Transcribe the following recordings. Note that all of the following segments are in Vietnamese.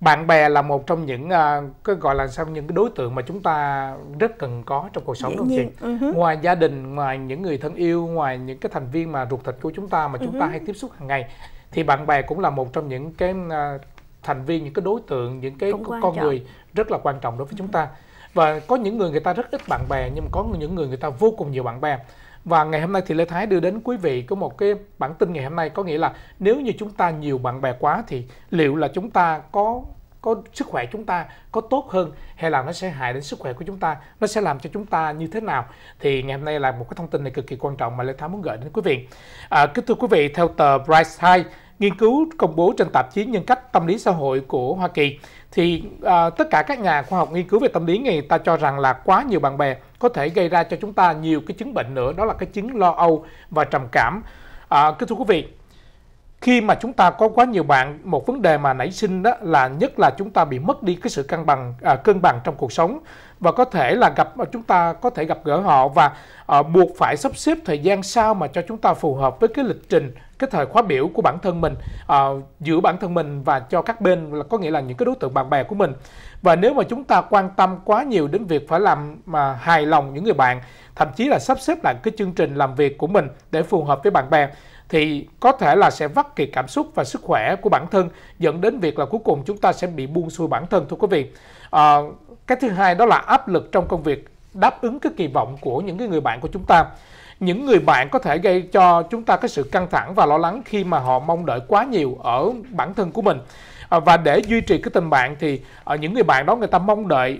bạn bè là một trong những uh, cái gọi là sao những cái đối tượng mà chúng ta rất cần có trong cuộc sống đúng không chị uh-huh. ngoài gia đình ngoài những người thân yêu ngoài những cái thành viên mà ruột thịt của chúng ta mà ừ chúng uh-huh. ta hay tiếp xúc hàng ngày thì bạn bè cũng là một trong những cái uh, thành viên những cái đối tượng những cái cũng con trọng. người rất là quan trọng đối với uh-huh. chúng ta và có những người người ta rất ít bạn bè nhưng có những người người ta vô cùng nhiều bạn bè và ngày hôm nay thì Lê Thái đưa đến quý vị có một cái bản tin ngày hôm nay có nghĩa là nếu như chúng ta nhiều bạn bè quá thì liệu là chúng ta có có sức khỏe chúng ta có tốt hơn hay là nó sẽ hại đến sức khỏe của chúng ta nó sẽ làm cho chúng ta như thế nào thì ngày hôm nay là một cái thông tin này cực kỳ quan trọng mà lê thái muốn gửi đến quý vị à, kính thưa quý vị theo tờ Bright High nghiên cứu công bố trên tạp chí nhân cách tâm lý xã hội của Hoa Kỳ thì à, tất cả các nhà khoa học nghiên cứu về tâm lý người ta cho rằng là quá nhiều bạn bè có thể gây ra cho chúng ta nhiều cái chứng bệnh nữa đó là cái chứng lo âu và trầm cảm. À, kính thưa quý vị, khi mà chúng ta có quá nhiều bạn một vấn đề mà nảy sinh đó là nhất là chúng ta bị mất đi cái sự cân bằng à, cân bằng trong cuộc sống và có thể là gặp chúng ta có thể gặp gỡ họ và à, buộc phải sắp xếp thời gian sao mà cho chúng ta phù hợp với cái lịch trình cái thời khóa biểu của bản thân mình à, giữa bản thân mình và cho các bên là có nghĩa là những cái đối tượng bạn bè của mình và nếu mà chúng ta quan tâm quá nhiều đến việc phải làm mà hài lòng những người bạn thậm chí là sắp xếp lại cái chương trình làm việc của mình để phù hợp với bạn bè thì có thể là sẽ vắt kiệt cảm xúc và sức khỏe của bản thân dẫn đến việc là cuối cùng chúng ta sẽ bị buông xuôi bản thân thưa quý vị à, cái thứ hai đó là áp lực trong công việc đáp ứng cái kỳ vọng của những cái người bạn của chúng ta những người bạn có thể gây cho chúng ta cái sự căng thẳng và lo lắng khi mà họ mong đợi quá nhiều ở bản thân của mình à, và để duy trì cái tình bạn thì ở những người bạn đó người ta mong đợi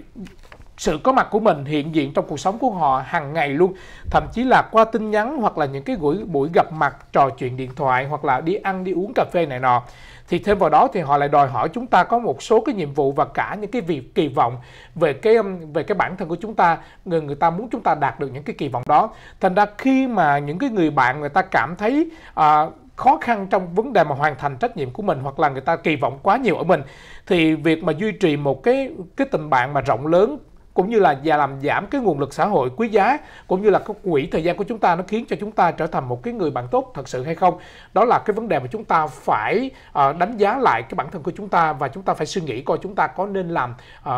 sự có mặt của mình hiện diện trong cuộc sống của họ hàng ngày luôn thậm chí là qua tin nhắn hoặc là những cái buổi buổi gặp mặt trò chuyện điện thoại hoặc là đi ăn đi uống cà phê này nọ thì thêm vào đó thì họ lại đòi hỏi chúng ta có một số cái nhiệm vụ và cả những cái việc kỳ vọng về cái um, về cái bản thân của chúng ta người người ta muốn chúng ta đạt được những cái kỳ vọng đó thành ra khi mà những cái người bạn người ta cảm thấy à, khó khăn trong vấn đề mà hoàn thành trách nhiệm của mình hoặc là người ta kỳ vọng quá nhiều ở mình thì việc mà duy trì một cái cái tình bạn mà rộng lớn cũng như là và làm giảm cái nguồn lực xã hội quý giá cũng như là cái quỹ thời gian của chúng ta nó khiến cho chúng ta trở thành một cái người bạn tốt thật sự hay không đó là cái vấn đề mà chúng ta phải uh, đánh giá lại cái bản thân của chúng ta và chúng ta phải suy nghĩ coi chúng ta có nên làm uh,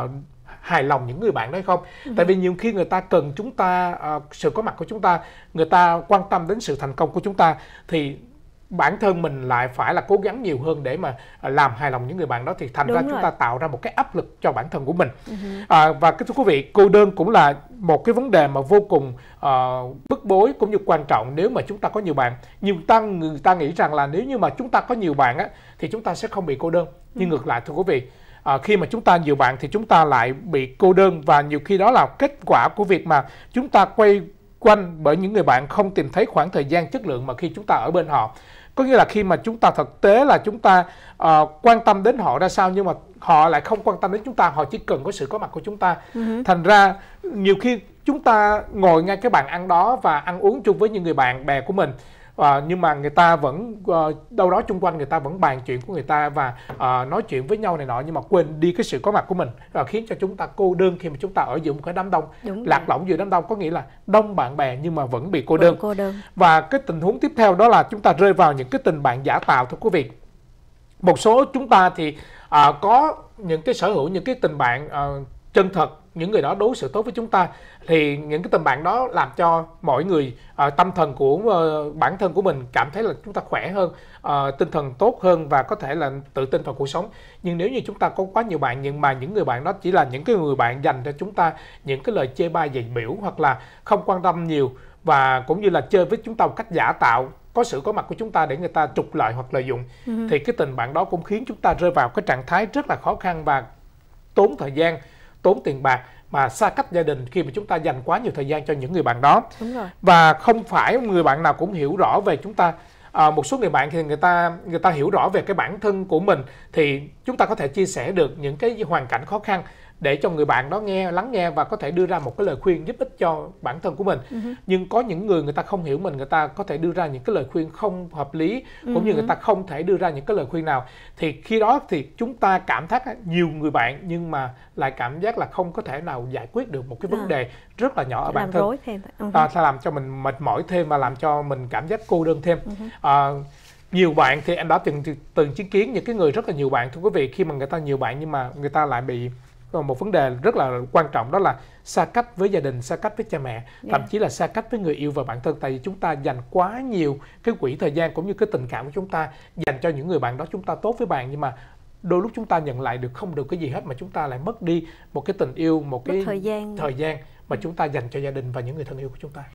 hài lòng những người bạn đó hay không ừ. tại vì nhiều khi người ta cần chúng ta uh, sự có mặt của chúng ta người ta quan tâm đến sự thành công của chúng ta thì bản thân mình lại phải là cố gắng nhiều hơn để mà à, làm hài lòng những người bạn đó thì thành Đúng ra rồi. chúng ta tạo ra một cái áp lực cho bản thân của mình uh-huh. à, và thưa quý vị cô đơn cũng là một cái vấn đề mà vô cùng uh, bức bối cũng như quan trọng nếu mà chúng ta có nhiều bạn nhiều tăng người ta nghĩ rằng là nếu như mà chúng ta có nhiều bạn á thì chúng ta sẽ không bị cô đơn nhưng uh-huh. ngược lại thưa quý vị à, khi mà chúng ta nhiều bạn thì chúng ta lại bị cô đơn và nhiều khi đó là kết quả của việc mà chúng ta quay quanh bởi những người bạn không tìm thấy khoảng thời gian chất lượng mà khi chúng ta ở bên họ có nghĩa là khi mà chúng ta thực tế là chúng ta uh, quan tâm đến họ ra sao nhưng mà họ lại không quan tâm đến chúng ta họ chỉ cần có sự có mặt của chúng ta uh-huh. thành ra nhiều khi chúng ta ngồi ngay cái bàn ăn đó và ăn uống chung với những người bạn bè của mình và ờ, nhưng mà người ta vẫn à, đâu đó chung quanh người ta vẫn bàn chuyện của người ta và à, nói chuyện với nhau này nọ nhưng mà quên đi cái sự có mặt của mình và khiến cho chúng ta cô đơn khi mà chúng ta ở giữa một cái đám đông Đúng lạc lõng giữa đám đông có nghĩa là đông bạn bè nhưng mà vẫn bị cô đơn. cô đơn và cái tình huống tiếp theo đó là chúng ta rơi vào những cái tình bạn giả tạo thưa quý vị một số chúng ta thì à, có những cái sở hữu những cái tình bạn à, chân thật những người đó đối xử tốt với chúng ta thì những cái tình bạn đó làm cho mọi người uh, tâm thần của uh, bản thân của mình cảm thấy là chúng ta khỏe hơn uh, tinh thần tốt hơn và có thể là tự tin vào cuộc sống nhưng nếu như chúng ta có quá nhiều bạn nhưng mà những người bạn đó chỉ là những cái người bạn dành cho chúng ta những cái lời chê bai dạy biểu hoặc là không quan tâm nhiều và cũng như là chơi với chúng ta một cách giả tạo có sự có mặt của chúng ta để người ta trục lợi hoặc lợi dụng ừ. thì cái tình bạn đó cũng khiến chúng ta rơi vào cái trạng thái rất là khó khăn và tốn thời gian tốn tiền bạc mà xa cách gia đình khi mà chúng ta dành quá nhiều thời gian cho những người bạn đó Đúng rồi. và không phải người bạn nào cũng hiểu rõ về chúng ta à, một số người bạn thì người ta người ta hiểu rõ về cái bản thân của mình thì chúng ta có thể chia sẻ được những cái hoàn cảnh khó khăn để cho người bạn đó nghe lắng nghe và có thể đưa ra một cái lời khuyên giúp ích cho bản thân của mình uh-huh. nhưng có những người người ta không hiểu mình người ta có thể đưa ra những cái lời khuyên không hợp lý cũng uh-huh. như người ta không thể đưa ra những cái lời khuyên nào thì khi đó thì chúng ta cảm thác nhiều người bạn nhưng mà lại cảm giác là không có thể nào giải quyết được một cái vấn à. đề rất là nhỏ ở bản thân rối thêm. Uh-huh. À, làm cho mình mệt mỏi thêm và làm cho mình cảm giác cô đơn thêm uh-huh. à, nhiều bạn thì anh đã từng từng chứng kiến những cái người rất là nhiều bạn thưa quý vị khi mà người ta nhiều bạn nhưng mà người ta lại bị Ờ, một vấn đề rất là quan trọng đó là xa cách với gia đình xa cách với cha mẹ dạ. thậm chí là xa cách với người yêu và bản thân tại vì chúng ta dành quá nhiều cái quỹ thời gian cũng như cái tình cảm của chúng ta dành cho những người bạn đó chúng ta tốt với bạn nhưng mà đôi lúc chúng ta nhận lại được không được cái gì hết mà chúng ta lại mất đi một cái tình yêu một cái thời gian thời gian mà ừ. chúng ta dành cho gia đình và những người thân yêu của chúng ta